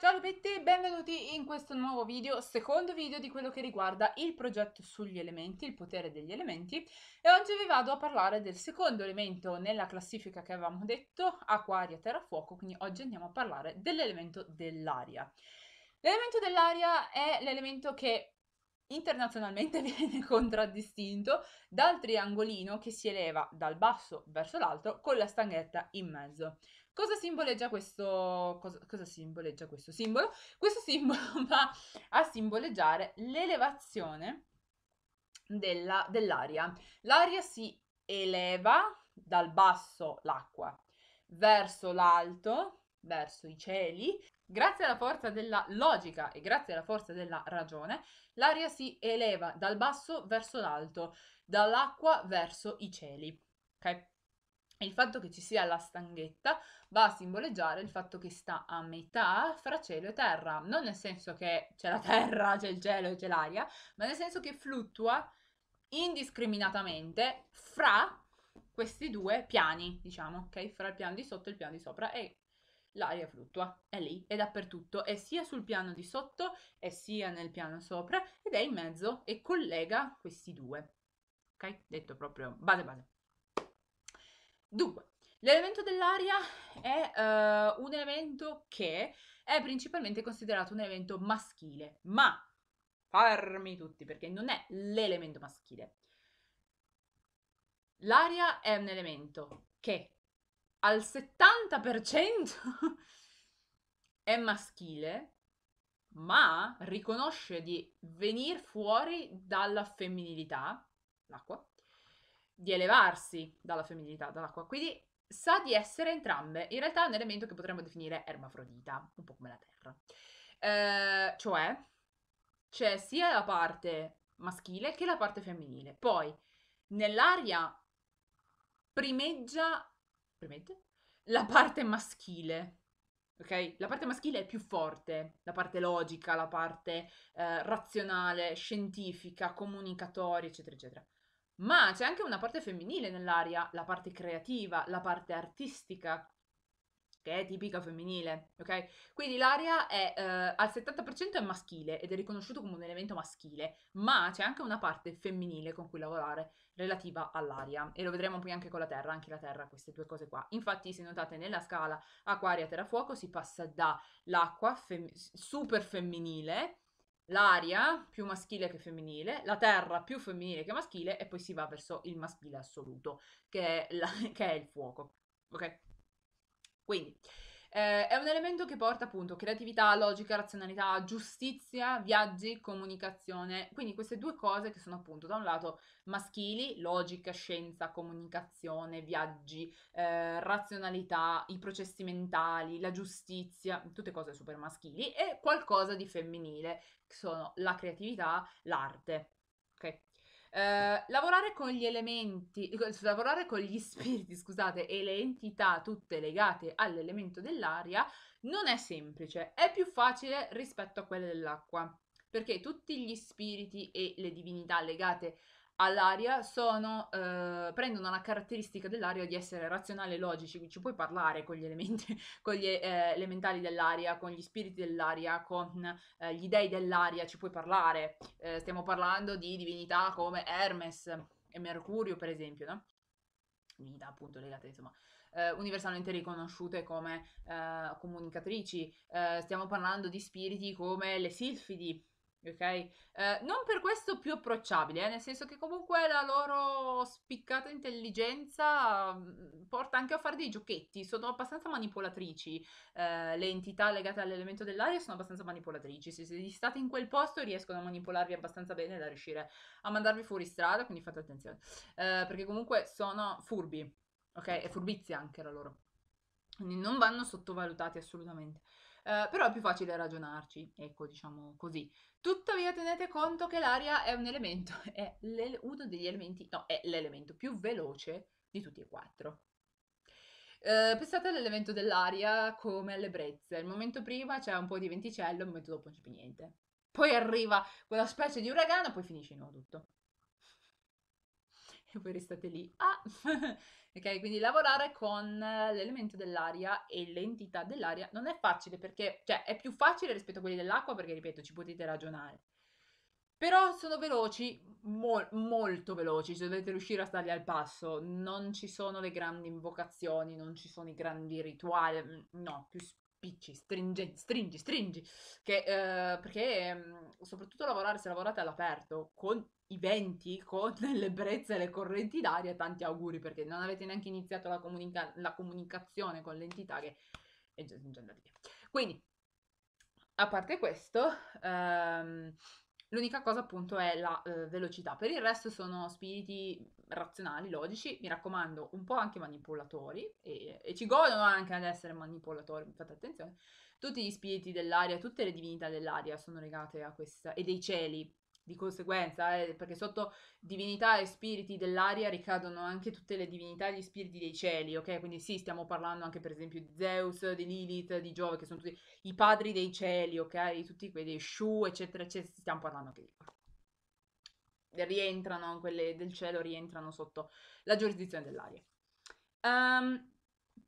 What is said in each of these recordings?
Ciao lupetti e benvenuti in questo nuovo video, secondo video di quello che riguarda il progetto sugli elementi, il potere degli elementi e oggi vi vado a parlare del secondo elemento nella classifica che avevamo detto, acqua, aria, terra, fuoco, quindi oggi andiamo a parlare dell'elemento dell'aria. L'elemento dell'aria è l'elemento che Internazionalmente viene contraddistinto dal triangolino che si eleva dal basso verso l'alto con la stanghetta in mezzo. Cosa simboleggia questo, cosa, cosa simboleggia questo simbolo? Questo simbolo va a simboleggiare l'elevazione della, dell'aria. L'aria si eleva dal basso l'acqua verso l'alto, verso i cieli Grazie alla forza della logica e grazie alla forza della ragione, l'aria si eleva dal basso verso l'alto, dall'acqua verso i cieli. Okay? Il fatto che ci sia la stanghetta va a simboleggiare il fatto che sta a metà fra cielo e terra, non nel senso che c'è la terra, c'è il cielo e c'è l'aria, ma nel senso che fluttua indiscriminatamente fra questi due piani, diciamo, ok? Fra il piano di sotto e il piano di sopra e l'aria fluttua, è lì, è dappertutto, è sia sul piano di sotto, è sia nel piano sopra ed è in mezzo e collega questi due. Ok? Detto proprio base base. Dunque, l'elemento dell'aria è uh, un elemento che è principalmente considerato un elemento maschile, ma farmi tutti perché non è l'elemento maschile. L'aria è un elemento che al 70% è maschile, ma riconosce di venire fuori dalla femminilità, l'acqua, di elevarsi dalla femminilità, dall'acqua. Quindi sa di essere entrambe. In realtà è un elemento che potremmo definire ermafrodita, un po' come la terra. Eh, cioè, c'è sia la parte maschile che la parte femminile. Poi, nell'aria primeggia ovviamente, la parte maschile. Ok? La parte maschile è più forte, la parte logica, la parte eh, razionale, scientifica, comunicatoria, eccetera, eccetera. Ma c'è anche una parte femminile nell'aria, la parte creativa, la parte artistica, che è tipica femminile, ok? Quindi l'aria è eh, al 70% è maschile ed è riconosciuto come un elemento maschile, ma c'è anche una parte femminile con cui lavorare relativa all'aria e lo vedremo poi anche con la terra, anche la terra, queste due cose qua. Infatti se notate nella scala acqua, aria, terra, fuoco si passa dall'acqua fem- super femminile, l'aria più maschile che femminile, la terra più femminile che maschile e poi si va verso il maschile assoluto che è, la- che è il fuoco. Ok? Quindi eh, è un elemento che porta appunto creatività, logica, razionalità, giustizia, viaggi, comunicazione. Quindi queste due cose che sono appunto da un lato maschili, logica, scienza, comunicazione, viaggi, eh, razionalità, i processi mentali, la giustizia, tutte cose super maschili e qualcosa di femminile che sono la creatività, l'arte. Eh, lavorare con gli elementi, lavorare con gli spiriti, scusate, e le entità tutte legate all'elemento dell'aria non è semplice, è più facile rispetto a quelle dell'acqua, perché tutti gli spiriti e le divinità legate all'aria sono, eh, prendono la caratteristica dell'aria di essere razionali e logici, ci puoi parlare con gli elementi, con gli eh, elementali dell'aria, con gli spiriti dell'aria, con eh, gli dei dell'aria, ci puoi parlare, eh, stiamo parlando di divinità come Hermes e Mercurio per esempio, no? divinità appunto legate insomma eh, universalmente riconosciute come eh, comunicatrici, stiamo parlando di spiriti come le Silfidi, Ok? Eh, non per questo più approcciabile, eh, nel senso che comunque la loro spiccata intelligenza mm, porta anche a fare dei giochetti, sono abbastanza manipolatrici, eh, le entità legate all'elemento dell'aria sono abbastanza manipolatrici, se, siete state in quel posto riescono a manipolarvi abbastanza bene da riuscire a mandarvi fuori strada, quindi fate attenzione, eh, perché comunque sono furbi, ok? E furbizia anche la loro. Quindi non vanno sottovalutati assolutamente. Eh, però è più facile ragionarci, ecco, diciamo così. Tuttavia tenete conto che l'aria è un elemento, è uno degli elementi, no, è l'elemento più veloce di tutti e quattro. Eh, pensate all'elemento dell'aria come alle brezze, il momento prima c'è un po' di venticello, il momento dopo non c'è più niente. Poi arriva quella specie di uragano, poi finisce in no, tutto. e voi restate lì. Ah! ok, quindi lavorare con l'elemento dell'aria e l'entità dell'aria non è facile perché, cioè, è più facile rispetto a quelli dell'acqua perché, ripeto, ci potete ragionare. Però sono veloci, mol- molto veloci, cioè dovete riuscire a stargli al passo. Non ci sono le grandi invocazioni, non ci sono i grandi rituali, mm, no, più, picci, stringi, stringi, stringi, che, eh, perché mm, soprattutto lavorare, se lavorate all'aperto, con i venti, con le brezze e le correnti d'aria, tanti auguri, perché non avete neanche iniziato la, comunica- la comunicazione con l'entità che è già, già andata via. Quindi, a parte questo, ehm, L'unica cosa appunto è la eh, velocità, per il resto sono spiriti razionali, logici, mi raccomando, un po' anche manipolatori e, e ci godono anche ad essere manipolatori, fate attenzione. Tutti gli spiriti dell'aria, tutte le divinità dell'aria sono legate a questa, e dei cieli, di conseguenza, eh, perché sotto divinità e spiriti dell'aria ricadono anche tutte le divinità e gli spiriti dei cieli, ok? Quindi sì, stiamo parlando anche per esempio di Zeus, di Lilith, di Giove, che sono tutti i padri dei cieli, ok? tutti quelli, dei Shu, eccetera, eccetera, stiamo parlando anche di qua. Rientrano, quelle del cielo rientrano sotto la giurisdizione dell'aria. Um,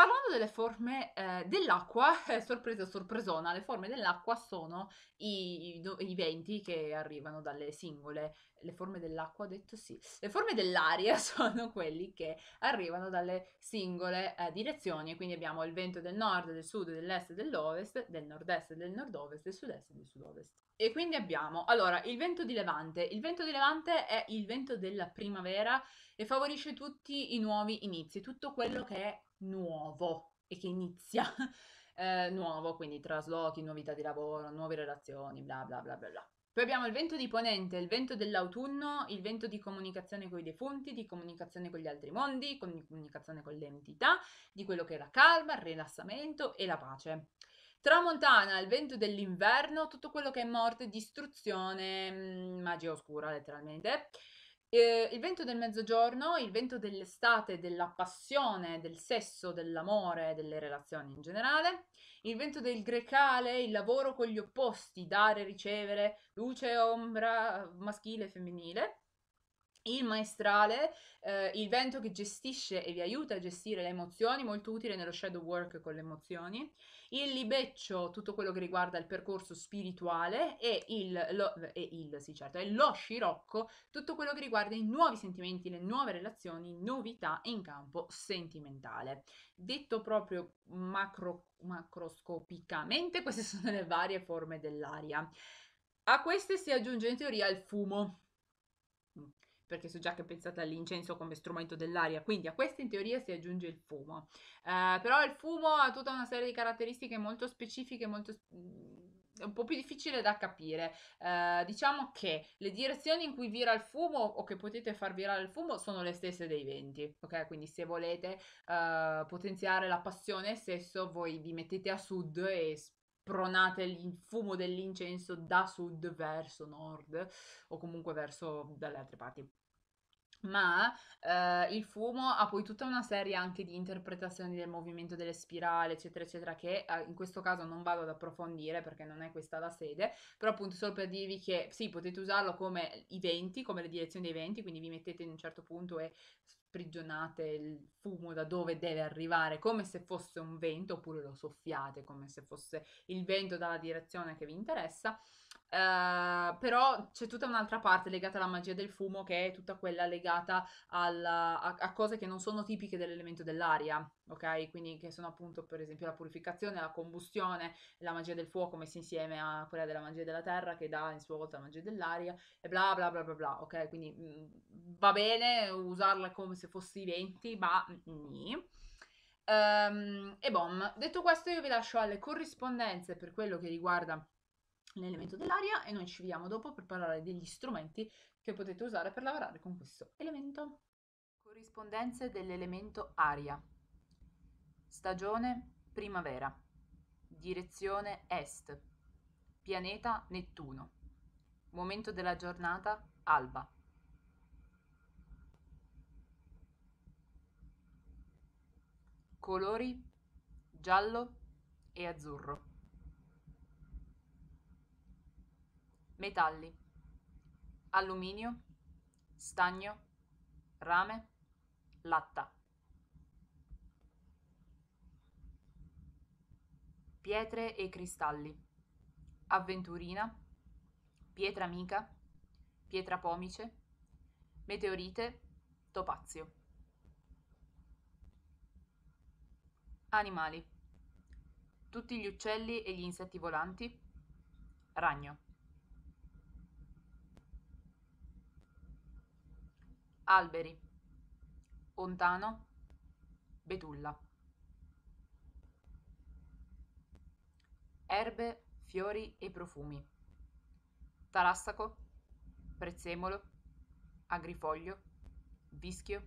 Parlando delle forme eh, dell'acqua, eh, sorpresa sorpresona, le forme dell'acqua sono i, i, i, venti che arrivano dalle singole, le forme dell'acqua ho detto sì, le forme dell'aria sono quelli che arrivano dalle singole eh, direzioni, quindi abbiamo il vento del nord, del sud, dell'est, dell'ovest, del nord-est, del nord-ovest, del sud-est e del sud-ovest. E quindi abbiamo, allora, il vento di Levante. Il vento di Levante è il vento della primavera e favorisce tutti i nuovi inizi, tutto quello che è nuovo e che inizia eh, nuovo, quindi traslochi, novità di lavoro, nuove relazioni, bla bla bla bla bla. Poi abbiamo il vento di ponente, il vento dell'autunno, il vento di comunicazione con i defunti, di comunicazione con gli altri mondi, di comunicazione con le entità, di quello che è la calma, il rilassamento e la pace. Tramontana, il vento dell'inverno, tutto quello che è morte, distruzione, mm, magia oscura letteralmente. Eh, il vento del mezzogiorno, il vento dell'estate, della passione, del sesso, dell'amore, delle relazioni in generale. Il vento del grecale, il lavoro con gli opposti, dare, ricevere, luce, ombra, maschile e femminile il maestrale, eh, il vento che gestisce e vi aiuta a gestire le emozioni, molto utile nello shadow work con le emozioni, il libeccio, tutto quello che riguarda il percorso spirituale e il, lo, e il, sì, certo, è lo scirocco, tutto quello che riguarda i nuovi sentimenti, le nuove relazioni, novità in campo sentimentale. Detto proprio macro, macroscopicamente, queste sono le varie forme dell'aria. A queste si aggiunge in teoria il fumo perché so già che pensate all'incenso come strumento dell'aria, quindi a questa in teoria si aggiunge il fumo. Eh, però il fumo ha tutta una serie di caratteristiche molto specifiche, molto mm, un po' più difficile da capire. Uh, diciamo che le direzioni in cui vira il fumo o che potete far virare il fumo sono le stesse dei venti, ok? Quindi se volete uh, potenziare la passione stesso, voi vi mettete a sud e spronate il fumo dell'incenso da sud verso nord o comunque verso dalle altre parti. Ma eh, il fumo ha poi tutta una serie anche di interpretazioni del movimento delle spirali, eccetera, eccetera, che eh, in questo caso non vado ad approfondire perché non è questa la sede, però appunto solo per dirvi che sì, potete usarlo come i venti, come le direzioni dei venti, quindi vi mettete in un certo punto e sprigionate il fumo da dove deve arrivare, come se fosse un vento, oppure lo soffiate come se fosse il vento dalla direzione che vi interessa. Uh, però c'è tutta un'altra parte legata alla magia del fumo che è tutta quella legata alla, a, a, cose che non sono tipiche dell'elemento dell'aria ok? Quindi che sono appunto per esempio la purificazione, la combustione, la magia del fuoco messa insieme a quella della magia della terra che dà in sua volta la magia dell'aria e bla bla bla bla bla, ok? Quindi mh, mm, va bene usarla come se fossi venti, ma nì. Um, ehm, e bom, detto questo io vi lascio alle corrispondenze per quello che riguarda l'elemento dell'aria e noi ci vediamo dopo per parlare degli strumenti che potete usare per lavorare con questo elemento. Corrispondenze dell'elemento aria. Stagione primavera, direzione est, pianeta Nettuno, momento della giornata alba. Colori giallo e azzurro. Metalli. Alluminio, stagno, rame, latta. Pietre e cristalli, Avventurina, Pietra mica, Pietra pomice, Meteorite, Topazio. Animali. Tutti gli uccelli e gli insetti volanti. Ragno. Alberi. Ontano. Betulla. erbe, fiori e profumi, tarassaco, prezzemolo, agrifoglio, vischio,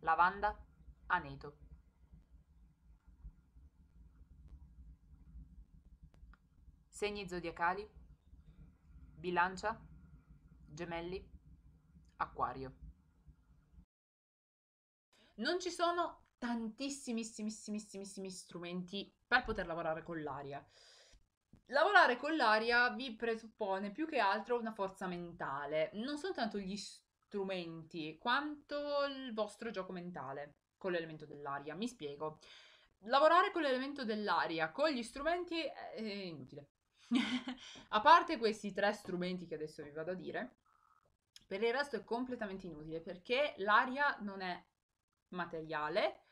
lavanda, aneto. Segni zodiacali, bilancia, gemelli, acquario. Non ci sono tantissimissimissimi strumenti per poter lavorare con l'aria lavorare con l'aria vi presuppone più che altro una forza mentale, non soltanto gli strumenti, quanto il vostro gioco mentale con l'elemento dell'aria. Mi spiego. Lavorare con l'elemento dell'aria, con gli strumenti eh, è inutile. a parte questi tre strumenti che adesso vi vado a dire, per il resto è completamente inutile perché l'aria non è materiale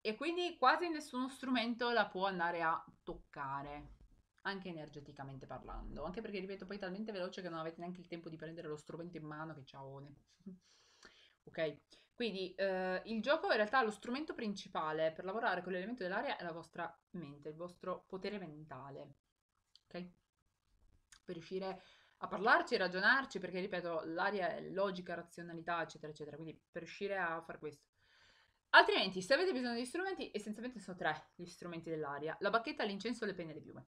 e quindi quasi nessuno strumento la può andare a toccare anche energeticamente parlando, anche perché ripeto poi è talmente veloce che non avete neanche il tempo di prendere lo strumento in mano che ciaone. ok? Quindi eh, il gioco in realtà lo strumento principale per lavorare con l'elemento dell'aria è la vostra mente, il vostro potere mentale. Ok? Per riuscire a parlarci, a ragionarci, perché ripeto, l'aria è logica, razionalità, eccetera, eccetera. Quindi per riuscire a fare questo. Altrimenti, se avete bisogno di strumenti, essenzialmente sono tre gli strumenti dell'aria: la bacchetta, l'incenso, le penne e le piume.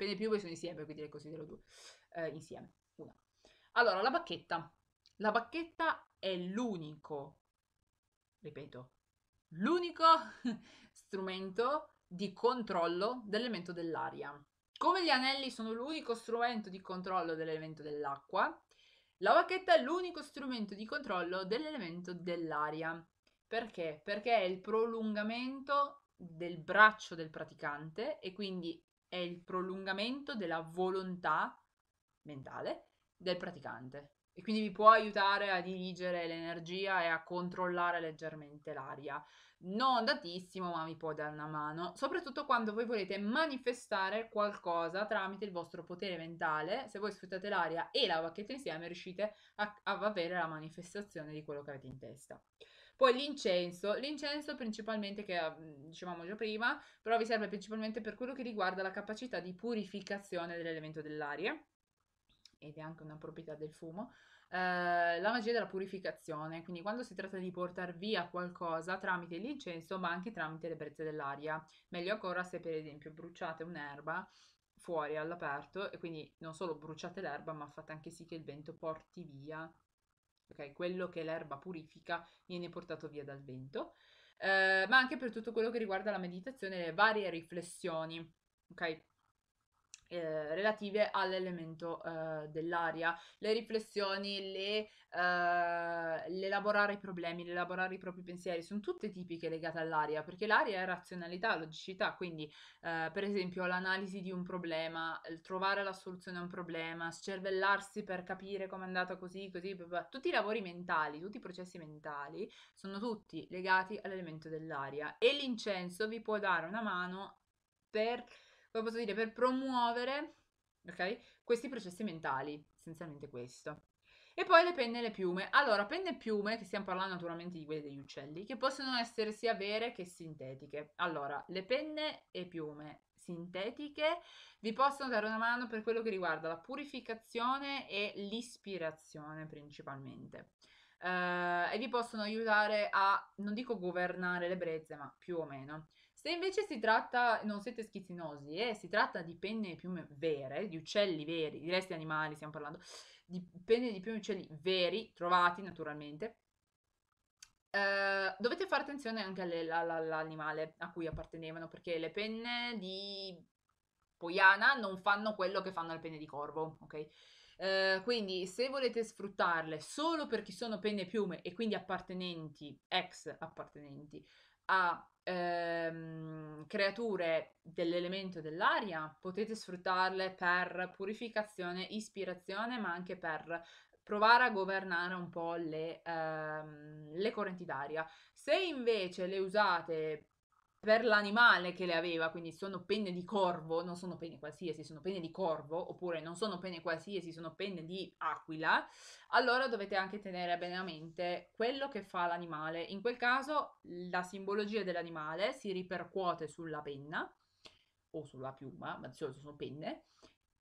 Pene piume sono insieme, quindi le considero due. Eh, insieme, una. Allora, la bacchetta. La bacchetta è l'unico, ripeto, l'unico strumento di controllo dell'elemento dell'aria. Come gli anelli sono l'unico strumento di controllo dell'elemento dell'acqua, la bacchetta è l'unico strumento di controllo dell'elemento dell'aria. Perché? Perché è il prolungamento del braccio del praticante e quindi è il prolungamento della volontà mentale del praticante e quindi vi può aiutare a dirigere l'energia e a controllare leggermente l'aria. Non tantissimo, ma vi può dare una mano, soprattutto quando voi volete manifestare qualcosa tramite il vostro potere mentale. Se voi sfruttate l'aria e la bacchetta insieme, riuscite a, a avere la manifestazione di quello che avete in testa. Poi l'incenso, l'incenso principalmente che mm, dicevamo già prima, però vi serve principalmente per quello che riguarda la capacità di purificazione dell'elemento dell'aria ed è anche una proprietà del fumo, eh, la magia della purificazione, quindi quando si tratta di portare via qualcosa tramite l'incenso ma anche tramite le brezze dell'aria, meglio ancora se per esempio bruciate un'erba fuori all'aperto e quindi non solo bruciate l'erba ma fate anche sì che il vento porti via ok? Quello che l'erba purifica viene portato via dal vento, eh, ma anche per tutto quello che riguarda la meditazione e le varie riflessioni, ok? eh, relative all'elemento eh, dell'aria, le riflessioni, le, eh, l'elaborare i problemi, l'elaborare i propri pensieri, sono tutte tipiche legate all'aria, perché l'aria è razionalità, logicità, quindi eh, per esempio l'analisi di un problema, trovare la soluzione a un problema, scervellarsi per capire com'è andata così, così, blah, blah. tutti i lavori mentali, tutti i processi mentali sono tutti legati all'elemento dell'aria e l'incenso vi può dare una mano per come posso dire, per promuovere ok? Questi processi mentali, essenzialmente questo. E poi le penne e le piume. Allora, penne e piume, che stiamo parlando naturalmente di quelle degli uccelli, che possono essere sia vere che sintetiche. Allora, le penne e piume sintetiche vi possono dare una mano per quello che riguarda la purificazione e l'ispirazione principalmente. Uh, e vi possono aiutare a, non dico governare le brezze, ma più o meno. Se invece si tratta, non siete schizzinosi, eh, si tratta di penne e piume vere, di uccelli veri, di resti animali stiamo parlando, di penne e di piume e uccelli veri, trovati naturalmente, Uh, dovete fare attenzione anche all'animale a cui appartenevano perché le penne di Poiana non fanno quello che fanno le penne di corvo, ok? Uh, quindi se volete sfruttarle solo per chi sono penne e piume e quindi appartenenti, ex appartenenti a ehm, creature dell'elemento dell'aria, potete sfruttarle per purificazione, ispirazione, ma anche per provare a governare un po' le, ehm, le correnti d'aria. Se invece le usate per l'animale che le aveva, quindi sono penne di corvo, non sono penne qualsiasi, sono penne di corvo, oppure non sono penne qualsiasi, sono penne di aquila, allora dovete anche tenere bene a mente quello che fa l'animale. In quel caso la simbologia dell'animale si ripercuote sulla penna o sulla piuma, ma di solito sono penne,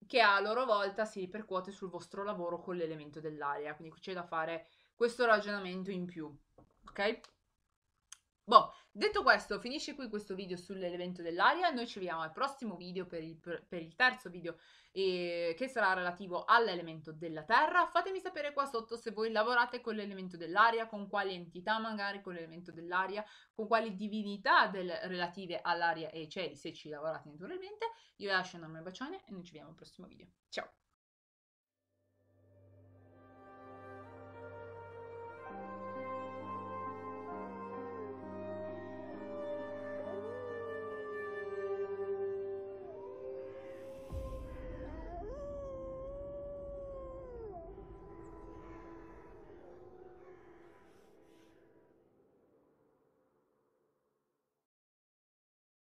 che a loro volta si ripercuote sul vostro lavoro con l'elemento dell'aria, quindi c'è da fare questo ragionamento in più, ok? Boh, detto questo, finisce qui questo video sull'elemento dell'aria, noi ci vediamo al prossimo video per il, per il terzo video eh, che sarà relativo all'elemento della terra, fatemi sapere qua sotto se voi lavorate con l'elemento dell'aria, con quali entità magari con l'elemento dell'aria, con quali divinità del, relative all'aria e ai cieli, se ci lavorate naturalmente, io vi lascio un enorme bacione e noi ci vediamo al prossimo video, ciao! thank you